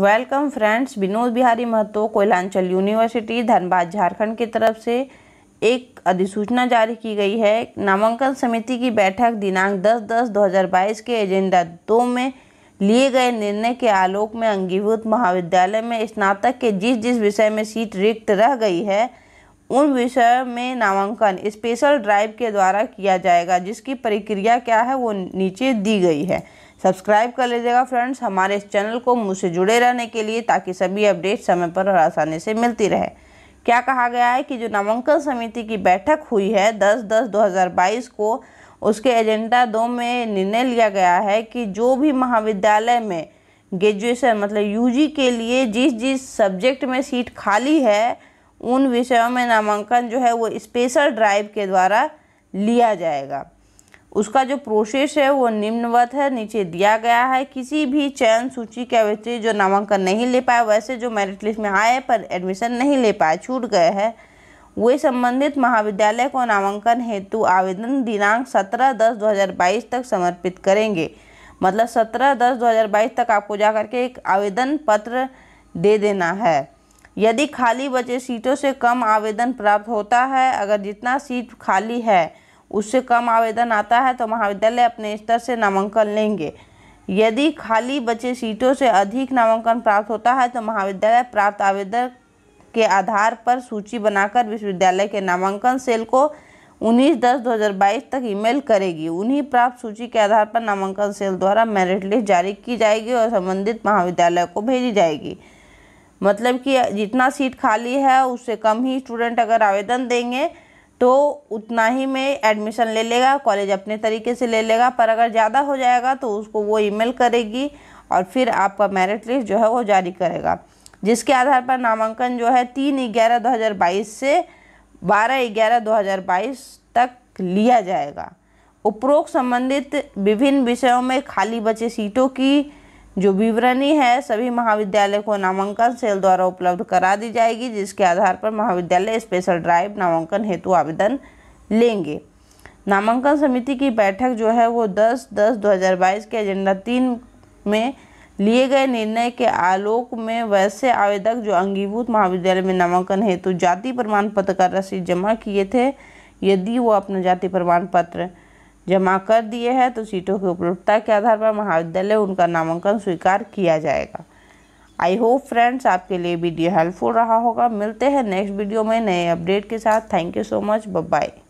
welcome friends Vinod Bihari Mahto Koyalanchal university Dhanbad Jharkhand की तरफ से एक अधिसूचना जारी की गई है नामांकन समिति की बैठक दिनांक 10 दस 2022 के एजेंडा दो में लिए गए निर्णय के आलोक में अंगीभूत महाविद्यालय में स्नातक के जिस जिस विषय में सीट रिक्त रह गई है उन विषय में नामांकन स्पेशल ड्राइव के द्वारा किया जाएगा जिसकी प्रक्रिया क्या है वो नीचे दी गई है सब्सक्राइब कर लीजिएगा फ्रेंड्स हमारे इस चैनल को मुझसे जुड़े रहने के लिए ताकि सभी अपडेट समय पर और आसानी से मिलती रहे क्या कहा गया है कि जो नामांकन समिति की बैठक हुई है 10 दस 2022 को उसके एजेंडा दो में निर्णय लिया गया है कि जो भी महाविद्यालय में ग्रेजुएशन मतलब यूजी के लिए जिस जिस सब्जेक्ट में सीट खाली है उन विषयों में नामांकन जो है वो स्पेशल ड्राइव के द्वारा लिया जाएगा उसका जो प्रोसेस है वो निम्नवत है नीचे दिया गया है किसी भी चयन सूची के अभ्यर्थी जो नामांकन नहीं ले पाए वैसे जो मेरिट लिस्ट में आए पर एडमिशन नहीं ले पाए छूट गए हैं वे संबंधित महाविद्यालय को नामांकन हेतु आवेदन दिनांक 17 दस 2022 तक समर्पित करेंगे मतलब 17 दस 2022 तक आपको जा करके एक आवेदन पत्र दे देना है यदि खाली बचे सीटों से कम आवेदन प्राप्त होता है अगर जितना सीट खाली है उससे कम आवेदन आता है तो महाविद्यालय अपने स्तर से नामांकन लेंगे यदि खाली बचे सीटों से अधिक नामांकन प्राप्त होता है तो महाविद्यालय प्राप्त आवेदन के आधार पर सूची बनाकर विश्वविद्यालय के नामांकन सेल को 19 दस 2022 तक ईमेल करेगी उन्हीं प्राप्त सूची के आधार पर नामांकन सेल द्वारा मेरिट लिस्ट जारी की जाएगी और संबंधित महाविद्यालय को भेजी जाएगी मतलब कि जितना सीट खाली है उससे कम ही स्टूडेंट अगर आवेदन देंगे तो उतना ही में एडमिशन ले लेगा कॉलेज अपने तरीके से ले लेगा पर अगर ज़्यादा हो जाएगा तो उसको वो ईमेल करेगी और फिर आपका मेरिट लिस्ट जो है वो जारी करेगा जिसके आधार पर नामांकन जो है तीन ग्यारह दो हज़ार बाईस से बारह ग्यारह दो हज़ार बाईस तक लिया जाएगा उपरोक्त संबंधित विभिन्न विषयों में खाली बचे सीटों की जो विवरणी है सभी महाविद्यालय को नामांकन सेल द्वारा उपलब्ध करा दी जाएगी जिसके आधार पर महाविद्यालय स्पेशल ड्राइव नामांकन हेतु आवेदन लेंगे नामांकन समिति की बैठक जो है वो 10 दस 2022 के एजेंडा तीन में लिए गए निर्णय के आलोक में वैसे आवेदक जो अंगीभूत महाविद्यालय में नामांकन हेतु जाति प्रमाण पत्र का रसीद जमा किए थे यदि वो अपना जाति प्रमाण पत्र जमा कर दिए हैं तो सीटों की उपलब्धता के आधार पर महाविद्यालय उनका नामांकन स्वीकार किया जाएगा आई होप फ्रेंड्स आपके लिए वीडियो हेल्पफुल रहा होगा मिलते हैं नेक्स्ट वीडियो में नए अपडेट के साथ thank you so much bye